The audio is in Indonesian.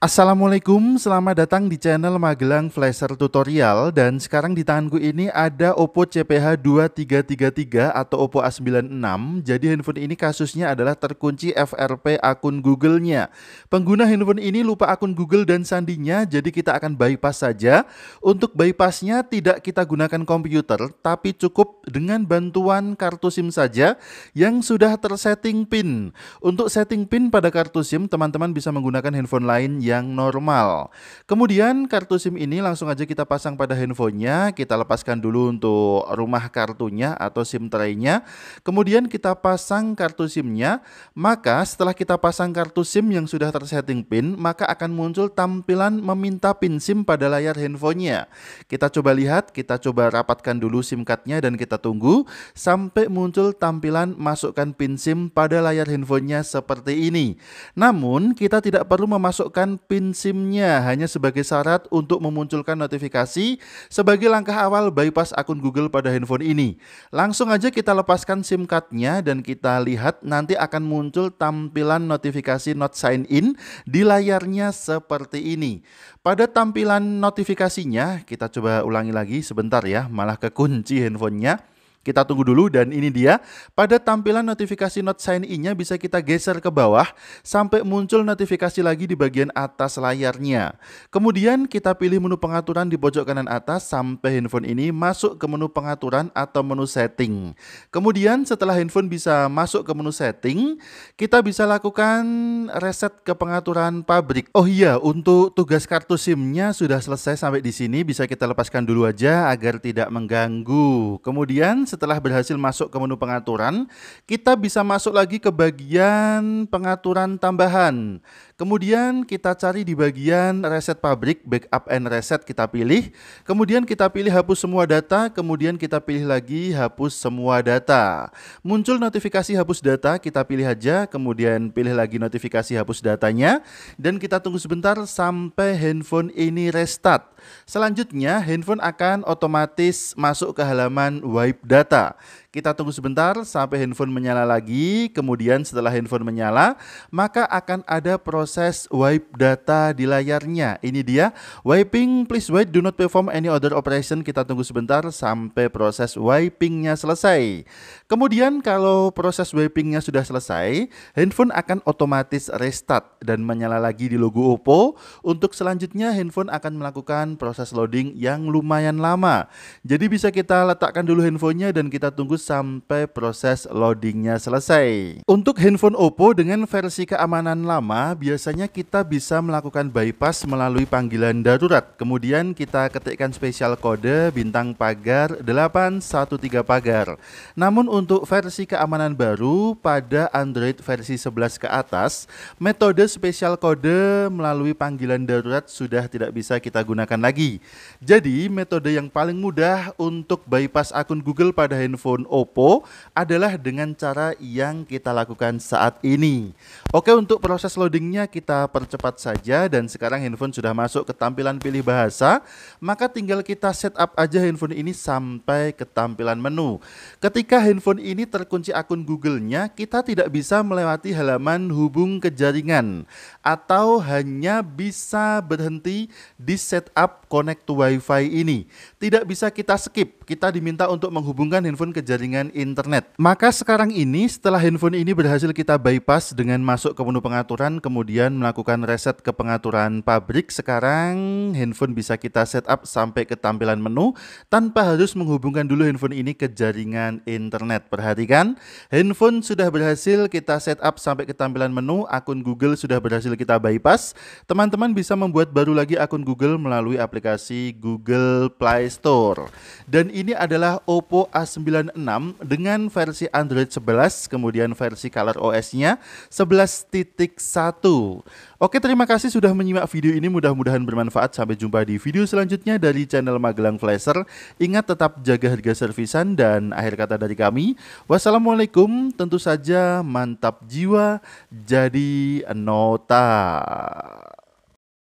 Assalamualaikum, selamat datang di channel Magelang Flasher Tutorial dan sekarang di tanganku ini ada Oppo CPH2333 atau Oppo A96 jadi handphone ini kasusnya adalah terkunci FRP akun Google-nya pengguna handphone ini lupa akun Google dan sandinya jadi kita akan bypass saja untuk bypassnya tidak kita gunakan komputer tapi cukup dengan bantuan kartu SIM saja yang sudah tersetting PIN untuk setting PIN pada kartu SIM teman-teman bisa menggunakan handphone lain yang normal. Kemudian kartu SIM ini langsung aja kita pasang pada handphonenya, kita lepaskan dulu untuk rumah kartunya atau SIM traynya. Kemudian kita pasang kartu SIM-nya, maka setelah kita pasang kartu SIM yang sudah tersetting PIN, maka akan muncul tampilan meminta PIN SIM pada layar handphonenya. Kita coba lihat, kita coba rapatkan dulu SIM cardnya dan kita tunggu sampai muncul tampilan masukkan PIN SIM pada layar handphonenya seperti ini. Namun, kita tidak perlu memasukkan PIN SIM-nya hanya sebagai syarat untuk memunculkan notifikasi sebagai langkah awal bypass akun Google pada handphone ini. Langsung aja kita lepaskan SIM card-nya dan kita lihat nanti akan muncul tampilan notifikasi not sign in di layarnya seperti ini. Pada tampilan notifikasinya, kita coba ulangi lagi sebentar ya, malah kekunci handphonenya. Kita tunggu dulu dan ini dia. Pada tampilan notifikasi not Sign In-nya bisa kita geser ke bawah sampai muncul notifikasi lagi di bagian atas layarnya. Kemudian kita pilih menu pengaturan di pojok kanan atas sampai handphone ini masuk ke menu pengaturan atau menu setting. Kemudian setelah handphone bisa masuk ke menu setting, kita bisa lakukan reset ke pengaturan pabrik. Oh iya, untuk tugas kartu SIM-nya sudah selesai sampai di sini bisa kita lepaskan dulu aja agar tidak mengganggu. Kemudian setelah berhasil masuk ke menu pengaturan, kita bisa masuk lagi ke bagian pengaturan tambahan. Kemudian kita cari di bagian reset pabrik, backup and reset kita pilih. Kemudian kita pilih hapus semua data, kemudian kita pilih lagi hapus semua data. Muncul notifikasi hapus data, kita pilih aja, kemudian pilih lagi notifikasi hapus datanya. Dan kita tunggu sebentar sampai handphone ini restart. Selanjutnya handphone akan otomatis masuk ke halaman wipe data. Kita tunggu sebentar sampai handphone menyala lagi. Kemudian setelah handphone menyala, maka akan ada proses wipe data di layarnya. Ini dia, wiping please wait do not perform any other operation. Kita tunggu sebentar sampai proses wipingnya selesai. Kemudian kalau proses wipingnya sudah selesai, handphone akan otomatis restart dan menyala lagi di logo Oppo. Untuk selanjutnya handphone akan melakukan proses loading yang lumayan lama. Jadi bisa kita letakkan dulu handphonenya dan kita tunggu sampai proses loadingnya selesai. Untuk handphone Oppo dengan versi keamanan lama, biasanya kita bisa melakukan bypass melalui panggilan darurat. Kemudian kita ketikkan spesial kode bintang pagar 813 pagar. Namun untuk versi keamanan baru pada Android versi 11 ke atas, metode spesial kode melalui panggilan darurat sudah tidak bisa kita gunakan lagi. Jadi metode yang paling mudah untuk bypass akun Google pada handphone Oppo adalah dengan cara yang kita lakukan saat ini. Oke, untuk proses loadingnya kita percepat saja dan sekarang handphone sudah masuk ke tampilan pilih bahasa, maka tinggal kita setup aja handphone ini sampai ke tampilan menu. Ketika handphone ini terkunci akun Google-nya, kita tidak bisa melewati halaman hubung ke jaringan atau hanya bisa berhenti di setup connect to WiFi ini. Tidak bisa kita skip kita diminta untuk menghubungkan handphone ke jaringan internet. Maka sekarang ini setelah handphone ini berhasil kita bypass dengan masuk ke menu pengaturan kemudian melakukan reset ke pengaturan pabrik, sekarang handphone bisa kita setup sampai ke tampilan menu tanpa harus menghubungkan dulu handphone ini ke jaringan internet. Perhatikan, handphone sudah berhasil kita setup sampai ke tampilan menu, akun Google sudah berhasil kita bypass. Teman-teman bisa membuat baru lagi akun Google melalui aplikasi Google Play Store. Dan ini adalah Oppo A96 dengan versi Android 11, kemudian versi color OS-nya 11.1. Oke, terima kasih sudah menyimak video ini. Mudah-mudahan bermanfaat. Sampai jumpa di video selanjutnya dari channel Magelang Flasher. Ingat tetap jaga harga servisan dan akhir kata dari kami. Wassalamualaikum. Tentu saja mantap jiwa jadi nota.